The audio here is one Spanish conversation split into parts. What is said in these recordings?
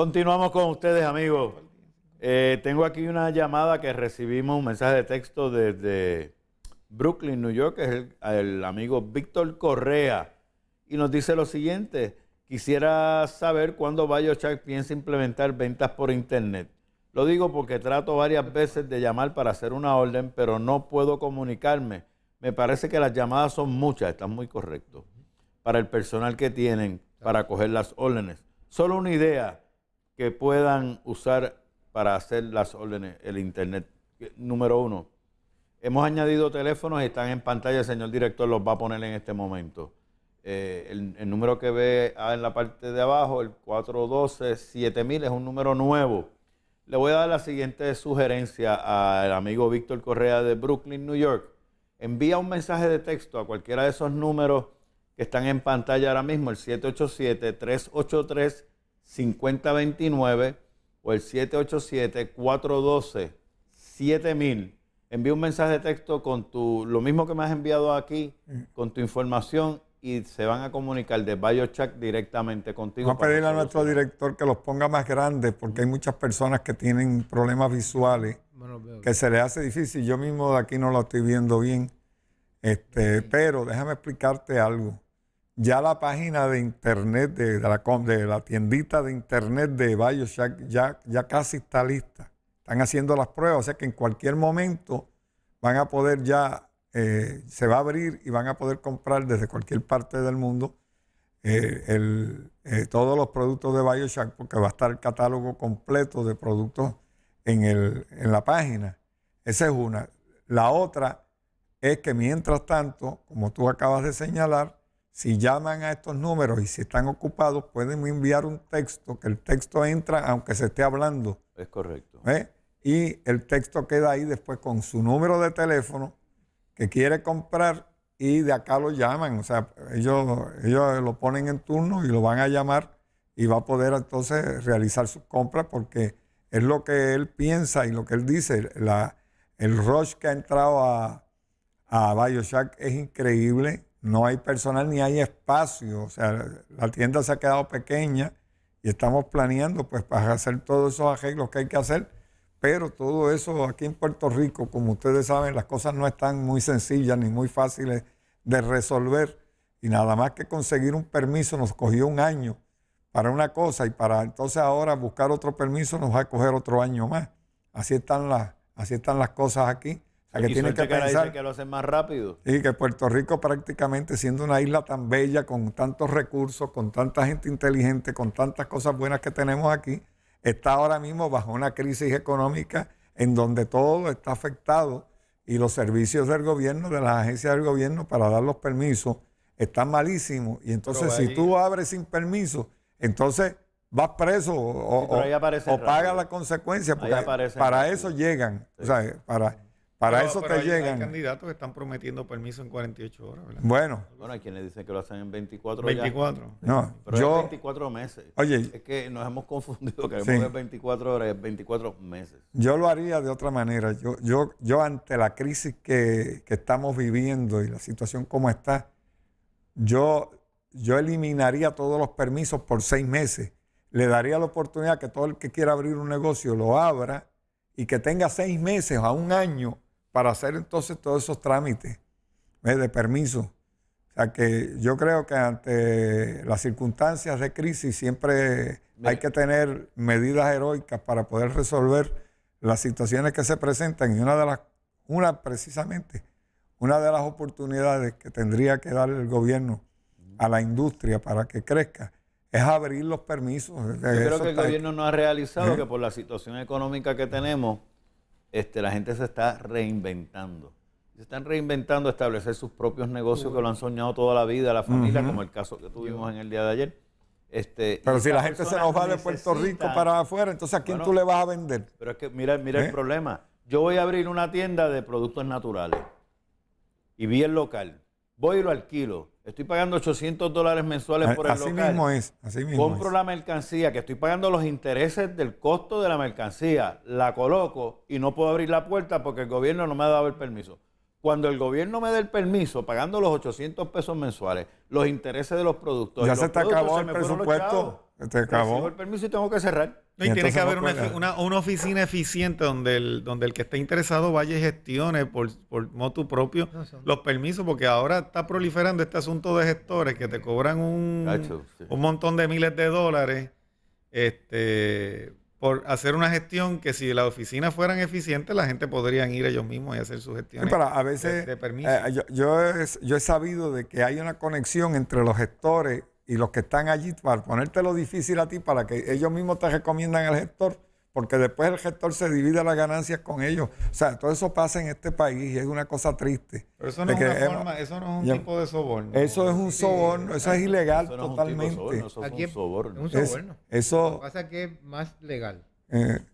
Continuamos con ustedes, amigos. Eh, tengo aquí una llamada que recibimos, un mensaje de texto desde Brooklyn, New York, que es el, amigo Víctor Correa, y nos dice lo siguiente. Quisiera saber cuándo BioChark piensa implementar ventas por Internet. Lo digo porque trato varias veces de llamar para hacer una orden, pero no puedo comunicarme. Me parece que las llamadas son muchas, están muy correcto. para el personal que tienen para coger las órdenes. Solo una idea, que puedan usar para hacer las órdenes el Internet. Número uno, hemos añadido teléfonos y están en pantalla, el señor director los va a poner en este momento. Eh, el, número que ve en la parte de abajo, el 412-7000, es un número nuevo. Le voy a dar la siguiente sugerencia al amigo Víctor Correa de Brooklyn, New York. Envía un mensaje de texto a cualquiera de esos números que están en pantalla ahora mismo, el 787 383 5029 o el 787-412-7000. Envía un mensaje de texto con tu, lo mismo que me has enviado aquí, mm. con tu información y se van a comunicar de BioChack directamente contigo. Vamos a pedirle a nuestro director que los ponga más grandes porque hay mm. muchas personas que tienen problemas visuales que se les hace difícil. Yo mismo de aquí no lo estoy viendo bien. Este, pero déjame explicarte algo ya la página de internet, de, la, la, tiendita de internet de Bioshack ya, ya casi está lista. Están haciendo las pruebas, o sea que en cualquier momento van a poder ya, eh, se va a abrir y van a poder comprar desde cualquier parte del mundo eh, el, eh, todos los productos de Bioshack, porque va a estar el catálogo completo de productos en la página. Esa es una. La otra es que mientras tanto, como tú acabas de señalar, si llaman a estos números y si están ocupados, pueden enviar un texto, que el texto entra aunque se esté hablando. Es correcto. ¿Eh? Y el texto queda ahí después con su número de teléfono que quiere comprar y de acá lo llaman. O sea, ellos, ellos lo ponen en turno y lo van a llamar y va a poder entonces realizar su compra porque es lo que él piensa y lo que él dice. La, el rush que ha entrado a, a es increíble no hay personal ni hay espacio. O sea, la tienda se ha quedado pequeña y estamos planeando pues para hacer todos esos arreglos que hay que hacer. Pero todo eso aquí en Puerto Rico, como ustedes saben, las cosas no están muy sencillas ni muy fáciles de resolver. Y nada más que conseguir un permiso nos cogió un año para una cosa y para entonces ahora buscar otro permiso nos va a coger otro año más. Así están las, así están las cosas aquí. A que tienen que pensar que lo hacen más rápido. Y que Puerto Rico prácticamente siendo una isla tan bella, con tantos recursos, con tanta gente inteligente, con tantas cosas buenas que tenemos aquí, está ahora mismo bajo una crisis económica en donde todo está afectado y los servicios del gobierno, de las agencias del gobierno para dar los permisos, están malísimos. Y entonces si tú abres sin permiso, entonces vas preso o, pagas la consecuencia, porque para eso llegan. O sea, para para eso te llegan. Hay candidatos que están prometiendo permiso en 48 horas. Bueno. Bueno, hay quienes dicen que lo hacen en 24 24. No, Es 24 meses. Oye. Es que nos hemos confundido que es 24 horas, es 24 meses. Yo lo haría de otra manera. Yo, yo, yo ante la crisis que, estamos viviendo y la situación como está, yo, yo eliminaría todos los permisos por seis meses. Le daría la oportunidad que todo el que quiera abrir un negocio lo abra y que tenga seis meses a un año para hacer entonces todos esos trámites de permiso. O sea que yo creo que ante las circunstancias de crisis siempre hay que tener medidas heroicas para poder resolver las situaciones que se presentan y una de las, una precisamente, una de las oportunidades que tendría que dar el gobierno a la industria para que crezca es abrir los permisos. Yo creo que el gobierno no ha realizado ¿Eh? que por la situación económica que tenemos, este, la gente se está reinventando. Se están reinventando a establecer sus propios negocios que lo han soñado toda la vida, la familia, como el caso que tuvimos en el día de ayer. Este, pero si la gente se nos va de Puerto Rico para afuera, entonces ¿a quién tú le vas a vender? Pero es que mira, mira el ¿Eh? problema. Yo voy a abrir una tienda de productos naturales y bien local. Voy y lo alquilo estoy pagando 800 dólares mensuales por el así Mismo es, así mismo Compro la mercancía, que estoy pagando los intereses del costo de la mercancía, la coloco y no puedo abrir la puerta porque el gobierno no me ha dado el permiso. Cuando el gobierno me dé el permiso, pagando los 800 pesos mensuales, los intereses de los productos. Ya se está acabó el presupuesto te el permiso y tengo que cerrar. y, tiene que haber una, oficina eficiente donde el, donde el que esté interesado vaya y gestione por, por propio los permisos, porque ahora está proliferando este asunto de gestores que te cobran un, un montón de miles de dólares este, por hacer una gestión que si las oficinas fueran eficientes, la gente podrían ir ellos mismos y hacer su gestión para, a veces, de, permiso. Eh, yo, he, yo he sabido de que hay una conexión entre los gestores y los que están allí para ponértelo difícil a ti, para que ellos mismos te recomiendan al gestor, porque después el gestor se divide las ganancias con ellos. O sea, todo eso pasa en este país y es una cosa triste. Pero eso no, es, una forma, eso no es un tipo de soborno. Eso es un soborno, eso es ilegal totalmente. eso es un soborno. Eso, pasa que es más legal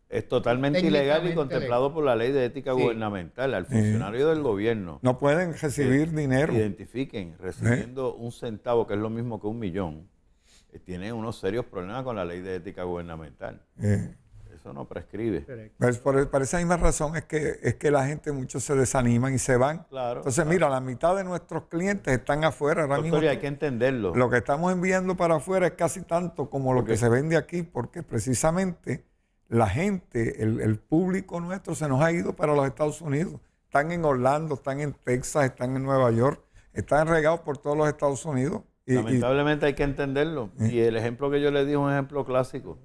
es totalmente ilegal y contemplado por la ley de ética gubernamental. Al funcionario eh, del gobierno. No pueden recibir eh, dinero. Identifiquen recibiendo eh. un centavo, que es lo mismo que un millón. tienen unos serios problemas con la ley de ética gubernamental. Eso no prescribe. Pues, e, por, esa misma razón es que, es que la gente, mucho se desaniman y se van. Entonces, mira, la mitad de nuestros clientes están afuera ahora mismo. hay que entenderlo. Lo que estamos enviando para afuera es casi tanto como lo que se vende aquí, porque precisamente la gente, el, público nuestro se nos ha ido para los Estados Unidos. Están en Orlando, están en Texas, están en Nueva York, están regados por todos los Estados Unidos. Lamentablemente hay que entenderlo. Y el ejemplo que yo le di es un ejemplo clásico.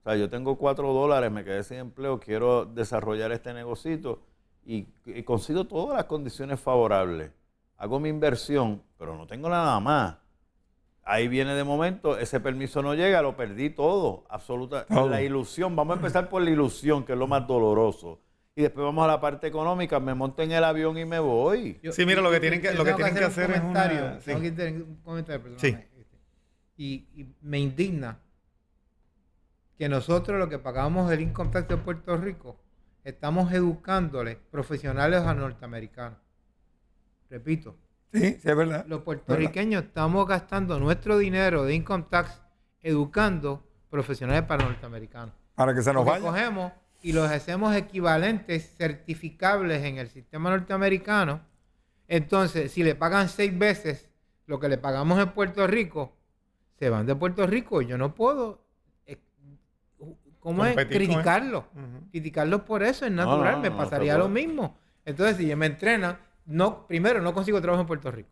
O sea, yo tengo cuatro dólares, me quedé sin empleo, quiero desarrollar este negocito y consigo todas las condiciones favorables. Hago mi inversión, pero no tengo nada más. Ahí viene de momento, ese permiso no llega, lo perdí todo, absoluta. La ilusión, vamos a empezar por la ilusión, que es lo más doloroso. Y después vamos a la parte económica, me monto en el avión y me voy. sí, mira, lo que tienen que, hacer, es un comentario. Este, y, me indigna que nosotros lo que pagamos el income de Puerto Rico, estamos educándole profesionales a norteamericanos. Repito, Sí, sí, es verdad. Los puertorriqueños estamos gastando nuestro dinero de income tax educando profesionales para norteamericanos. Para que se nos vayan. cogemos y los hacemos equivalentes certificables en el sistema norteamericano. Entonces, si le pagan seis veces lo que le pagamos en Puerto Rico, se van de Puerto Rico. Yo no puedo eh, ¿cómo es? criticarlo. Criticarlo por eso es natural, me pasaría lo mismo. Entonces, si yo me entrenan no, primero, no consigo trabajo en Puerto Rico.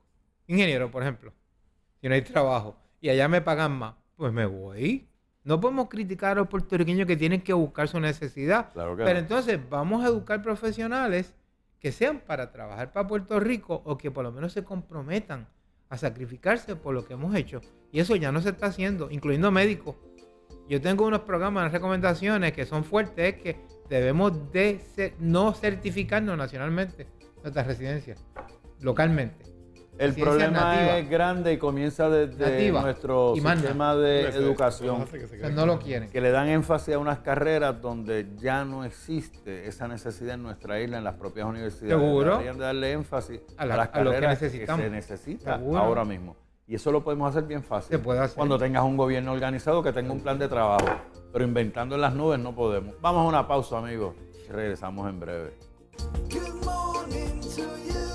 Ingeniero, por ejemplo. Si no hay trabajo y allá me pagan más, pues me voy. No podemos criticar a los puertorriqueños que tienen que buscar su necesidad. pero entonces vamos a educar profesionales que sean para trabajar para Puerto Rico o que por lo menos se comprometan a sacrificarse por lo que hemos hecho. Y eso ya no se está haciendo, incluyendo médicos. Yo tengo unos programas, unas recomendaciones que son fuertes, que debemos de no certificarnos nacionalmente nuestras residencias, localmente. El problema es grande y comienza desde nuestro sistema de educación. no lo quieren. Que le dan énfasis a unas carreras donde ya no existe esa necesidad en nuestra isla, en las propias universidades. Seguro. Deberían darle énfasis a, las carreras que, se necesita ahora mismo. Y eso lo podemos hacer bien fácil. Se puede hacer. Cuando tengas un gobierno organizado que tenga un plan de trabajo. Pero inventando en las nubes no podemos. Vamos a una pausa, amigos. Regresamos en breve. to you.